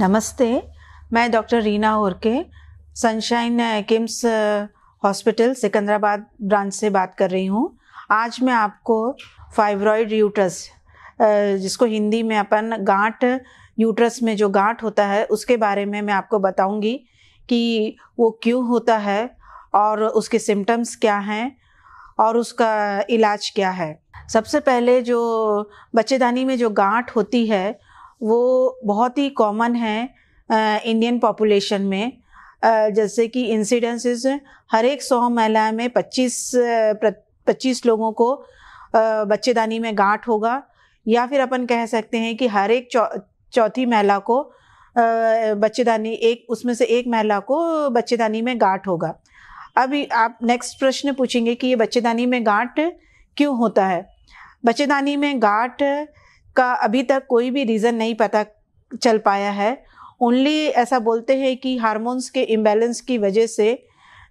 नमस्ते मैं doctor Reena Urke Sunshine KIMS hospital Secunderabad branch से बात कर रही हूँ आज मैं आपको फाइब्रॉयड यूट्रस जिसको हिंदी में अपन गांठ यूट्रस में जो गांठ होता है उसके बारे में मैं आपको बताऊंगी कि वो क्यों होता है और उसके सिम्टम्स क्या हैं और उसका इलाज क्या है सबसे पहले जो बच्चेदानी में जो गांठ होती है वो बहुत ही कॉमन है इंडियन पॉपुलेशन में जैसे कि इंसिडेंसेस हर एक सौ महिला में 25 पच्चीस लोगों को बच्चेदानी में गांठ होगा या फिर अपन कह सकते हैं कि हर एक चौथी महिला को बच्चेदानी एक उसमें से एक महिला को बच्चेदानी में गांठ होगा अभी आप नेक्स्ट प्रश्न पूछेंगे कि ये बच्चेदानी में गांठ क्यों होता है बच्चेदानी में गांठ का अभी तक कोई भी रीज़न नहीं पता चल पाया है ओनली ऐसा बोलते हैं कि हारमोन्स के इम्बेलेंस की वजह से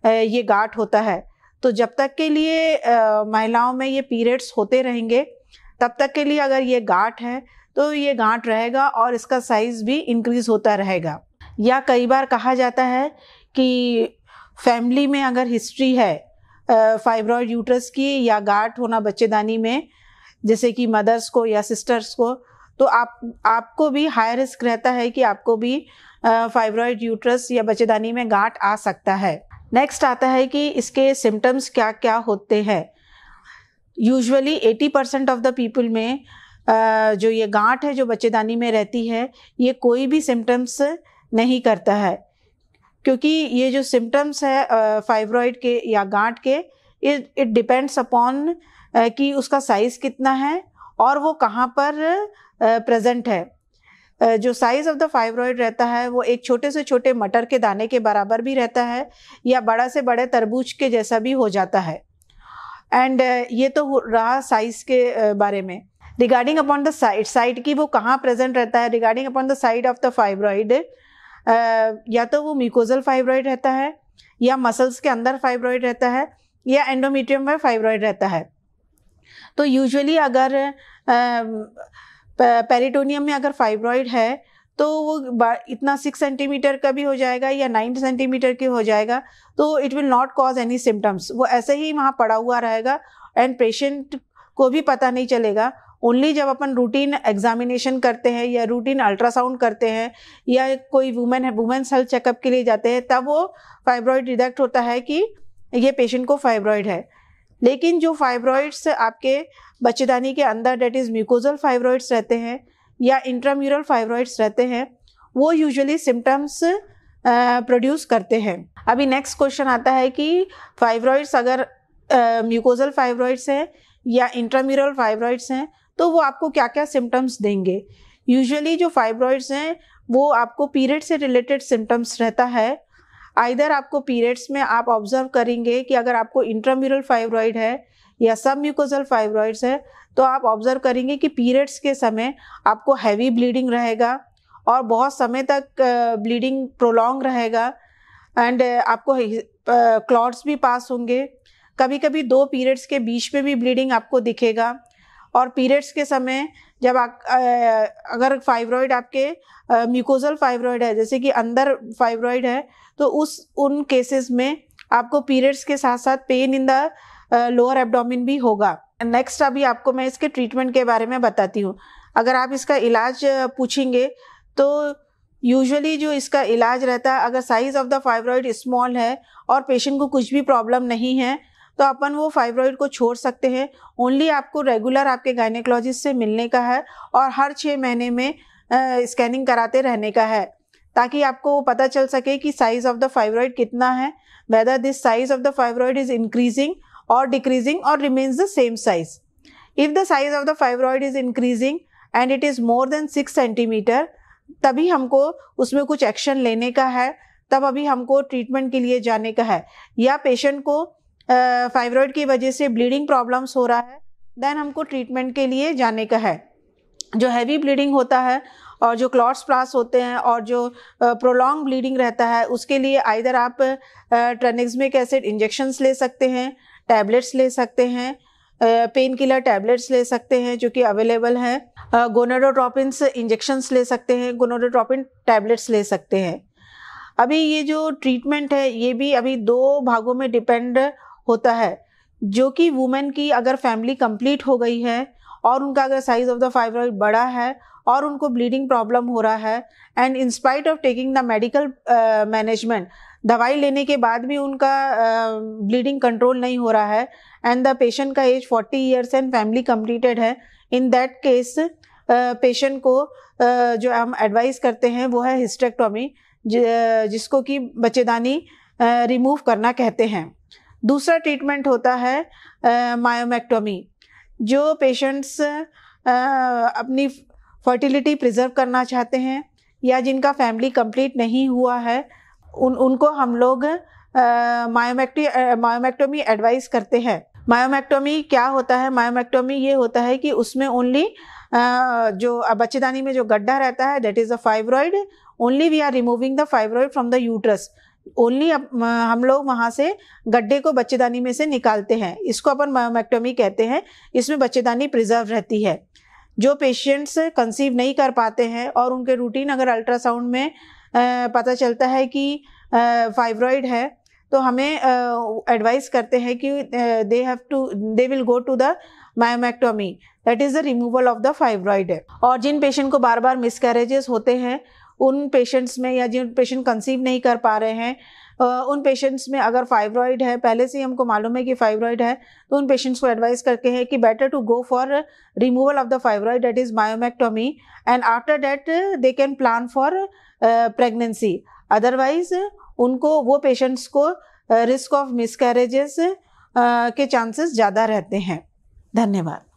ये गाठ होता है तो जब तक के लिए महिलाओं में ये पीरियड्स होते रहेंगे तब तक के लिए अगर ये गाठ है तो ये गांठ रहेगा और इसका साइज़ भी इंक्रीज़ होता रहेगा या कई बार कहा जाता है कि फैमिली में अगर हिस्ट्री है फाइब्रॉयड यूट्रस की या गाठ होना बच्चेदानी में जैसे कि मदर्स को या सिस्टर्स को तो आप आपको भी हाई रिस्क रहता है कि आपको भी फाइब्रॉइड यूट्रस या बच्चेदानी में गांठ आ सकता है नेक्स्ट आता है कि इसके सिम्टम्स क्या क्या होते हैं usually 80 percent of the people में जो ये गांठ है जो बच्चेदानी में रहती है ये कोई भी सिम्टम्स नहीं करता है क्योंकि ये जो सिम्टम्स है फाइब्रॉइड के या गांठ के इट इट डिपेंड्स अपॉन कि उसका साइज़ कितना है और वो कहाँ पर प्रेजेंट है जो साइज़ ऑफ द फाइब्रॉइड रहता है वो एक छोटे से छोटे मटर के दाने के बराबर भी रहता है या बड़ा से बड़े तरबूज के जैसा भी हो जाता है एंड ये तो रहा साइज़ के बारे में regarding upon the side side की वो कहाँ प्रेजेंट रहता है regarding upon the side of the fibroid या तो वो म्यूकोजल फाइब्रॉइड रहता है या मसल्स के अंदर फाइब्रॉइड रहता है या एंडोमीट्रियम में फाइब्रॉइड रहता है तो यूजुअली अगर पेरिटोनियम में अगर फाइब्रॉइड है तो वो इतना सिक्स सेंटीमीटर का भी हो जाएगा या नाइन सेंटीमीटर की हो जाएगा तो it will not cause any symptoms वो ऐसे ही वहाँ पड़ा हुआ रहेगा एंड पेशेंट को भी पता नहीं चलेगा ओनली जब अपन रूटीन एग्जामिनेशन करते हैं या रूटीन अल्ट्रासाउंड करते हैं या कोई वुमेन है वुमेन्स हेल्थ चेकअप के लिए जाते हैं तब वो फाइब्रॉइड डिडक्ट होता है कि ये पेशेंट को फाइब्रॉइड है लेकिन जो फाइब्रॉइड्स आपके बच्चेदानी के अंदर डेट इज़ म्यूकोजल फाइब्रॉइड्स रहते हैं या इंट्राम्यूरल फाइब्रॉइड्स रहते हैं वो यूजुअली सिम्टम्स प्रोड्यूस करते हैं अभी नेक्स्ट क्वेश्चन आता है कि फाइब्रॉइड्स अगर म्यूकोजल फाइब्रॉइड्स हैं या इंट्राम्यूरल फाइब्रॉइड्स हैं तो वो आपको क्या क्या सिम्टम्स देंगे यूजुअली जो फाइब्रॉइड्स हैं वो आपको पीरियड से रिलेटेड सिम्टम्स रहता है आइधर आपको पीरियड्स में आप ऑब्जर्व करेंगे कि अगर आपको इंट्राम्यूरल फाइब्रॉइड है या सब म्यूकोजल फाइब्रॉइड्स है तो आप ऑब्जर्व करेंगे कि पीरियड्स के समय आपको हैवी ब्लीडिंग रहेगा और बहुत समय तक ब्लीडिंग प्रोलॉन्ग रहेगा एंड आपको क्लॉट्स भी पास होंगे कभी कभी दो पीरियड्स के बीच में भी ब्लीडिंग आपको दिखेगा और पीरियड्स के समय जब आ, अगर फाइब्रॉइड आपके म्यूकोजल फाइब्रॉइड है जैसे कि अंदर फाइब्रॉइड है तो उस उन केसेस में आपको पीरियड्स के साथ साथ pain in the lower abdomen भी होगा नेक्स्ट अभी आपको मैं इसके ट्रीटमेंट के बारे में बताती हूँ अगर आप इसका इलाज पूछेंगे तो यूजुअली जो इसका इलाज रहता है अगर size of the fibroid small है और पेशेंट को कुछ भी प्रॉब्लम नहीं है तो अपन वो फाइब्रॉइड को छोड़ सकते हैं ओनली आपको रेगुलर आपके गायनेकोलॉजिस्ट से मिलने का है और हर छः महीने में स्कैनिंग कराते रहने का है ताकि आपको पता चल सके कि साइज ऑफ द फाइब्रॉइड कितना है whether this size of the fibroid is increasing और डिक्रीजिंग और remains the same size if the size of the fibroid is increasing and it is more than six centimetre तभी हमको उसमें कुछ action लेने का है तब अभी हमको ट्रीटमेंट के लिए जाने का है या पेशेंट को फाइब्रॉइड की वजह से ब्लीडिंग प्रॉब्लम्स हो रहा है देन हमको ट्रीटमेंट के लिए जाने का है जो हैवी ब्लीडिंग होता है और जो क्लॉट्स प्लास होते हैं और जो प्रोलॉन्ग ब्लीडिंग रहता है उसके लिए आइधर आप ट्रेनिक्समिक एसिड इंजेक्शन्स ले सकते हैं टैबलेट्स ले सकते हैं पेन किलर टैबलेट्स ले सकते हैं जो कि अवेलेबल हैं गोनाडोट्रोपिन इंजेक्शन्स ले सकते हैं गोनाडोट्रोपिन टैबलेट्स ले सकते हैं अभी ये जो ट्रीटमेंट है ये भी अभी दो भागों में डिपेंड होता है जो कि वुमेन की अगर फैमिली कंप्लीट हो गई है और उनका अगर साइज ऑफ द फाइब्रॉइड बड़ा है और उनको ब्लीडिंग प्रॉब्लम हो रहा है and in spite of taking the medical management दवाई लेने के बाद भी उनका ब्लीडिंग uh, कंट्रोल नहीं हो रहा है एंड द पेशेंट का age 40 years and family completed है इन दैट केस पेशेंट को uh, जो हम एडवाइस करते हैं वो है हिस्टेक्टोमी जिसको कि बच्चेदानी रिमूव uh, करना कहते हैं दूसरा ट्रीटमेंट होता है मायोमेक्टोमी जो पेशेंट्स अपनी फर्टिलिटी प्रिजर्व करना चाहते हैं या जिनका फैमिली कंप्लीट नहीं हुआ है उन उनको हम लोग मायोमेक्टी मायोमेक्टोमी एडवाइस करते हैं मायोमेक्टोमी क्या होता है मायोमेक्टोमी ये होता है कि उसमें ओनली जो बच्चेदानी में जो गड्ढा रहता है that is a fibroid only we are removing the fibroid from the uterus only हम लोग वहाँ से गड्ढे को बच्चेदानी में से निकालते हैं इसको अपन मायोमेक्टोमी कहते हैं इसमें बच्चेदानी प्रिजर्व रहती है जो पेशेंट्स कंसीव नहीं कर पाते हैं और उनके रूटीन अगर अल्ट्रासाउंड में पता चलता है कि फाइब्रॉइड है तो हमें एडवाइस करते हैं कि they have to they will go to the myomectomy that is the removal of the fibroid और जिन पेशेंट को बार बार मिसकैरेजेस होते हैं उन पेशेंट्स में या जिन पेशेंट कंसीव नहीं कर पा रहे हैं उन पेशेंट्स में अगर फाइब्रॉइड है पहले से ही हमको मालूम है कि फाइब्रॉइड है तो उन पेशेंट्स को एडवाइस करके हैं कि better to go for removal of the fibroid that is myomectomy and after that they can plan for pregnancy otherwise उनको वो पेशेंट्स को रिस्क ऑफ मिसकैरेजेस के चांसेस ज़्यादा रहते हैं धन्यवाद